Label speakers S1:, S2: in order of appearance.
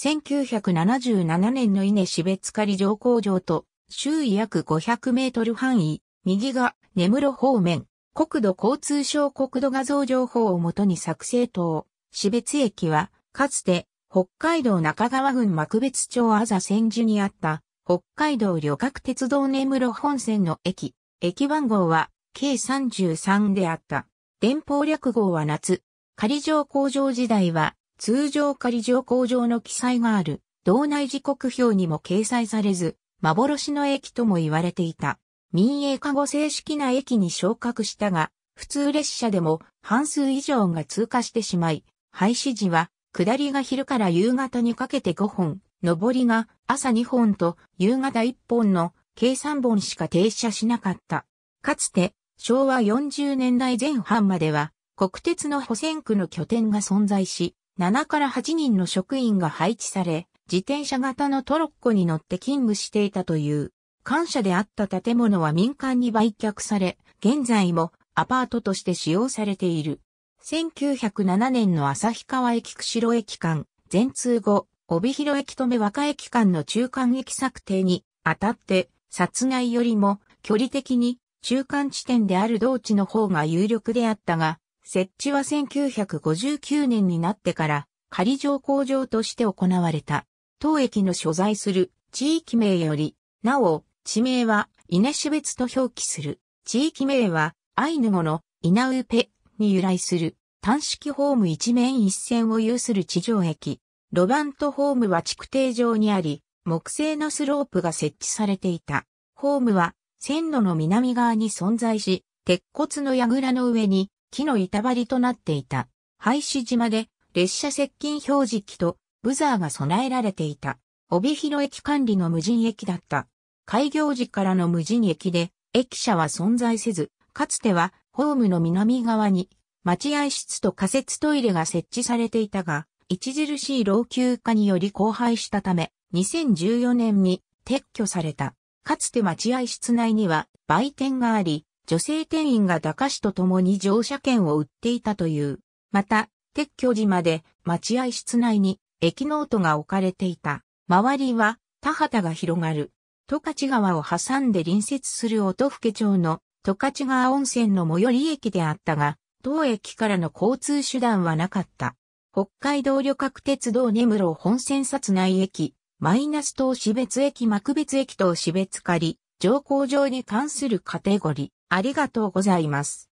S1: 1977年の稲根標津狩上工場と、周囲約500メートル範囲、右が根室方面、国土交通省国土画像情報をもとに作成等、標津駅は、かつて、北海道中川郡幕別町あざ千住にあった、北海道旅客鉄道根室本線の駅、駅番号は、計33であった。電報略号は夏、仮上工場時代は、通常仮乗降上の記載がある、道内時刻表にも掲載されず、幻の駅とも言われていた。民営化後正式な駅に昇格したが、普通列車でも半数以上が通過してしまい、廃止時は、下りが昼から夕方にかけて5本、上りが朝2本と夕方1本の計3本しか停車しなかった。かつて、昭和40年代前半までは、国鉄の保線区の拠点が存在し、7から8人の職員が配置され、自転車型のトロッコに乗って勤務していたという。感謝であった建物は民間に売却され、現在もアパートとして使用されている。1907年の旭川駅釧路駅間、全通後、帯広駅と目若駅間の中間駅策定に、あたって、殺害よりも距離的に中間地点である同地の方が有力であったが、設置は1959年になってから仮乗降場として行われた。当駅の所在する地域名より、なお、地名は稲種別と表記する。地域名はアイヌ語の稲ウペに由来する単式ホーム一面一線を有する地上駅。ロバントホームは築堤上にあり、木製のスロープが設置されていた。ホームは線路の南側に存在し、鉄骨の櫓の上に木の板張りとなっていた。廃止島で列車接近表示器とブザーが備えられていた。帯広駅管理の無人駅だった。開業時からの無人駅で、駅舎は存在せず、かつてはホームの南側に待合室と仮設トイレが設置されていたが、著しい老朽化により荒廃したため、2014年に撤去された。かつて待合室内には売店があり、女性店員が駄菓子と共に乗車券を売っていたという。また、撤去時まで待合室内に駅ノートが置かれていた。周りは田畑が広がる。十勝川を挟んで隣接する音更町の十勝川温泉の最寄り駅であったが、当駅からの交通手段はなかった。北海道旅客鉄道根室本線札内駅、マイナス等死別駅幕別駅等死別仮、乗降場に関するカテゴリありがとうございます。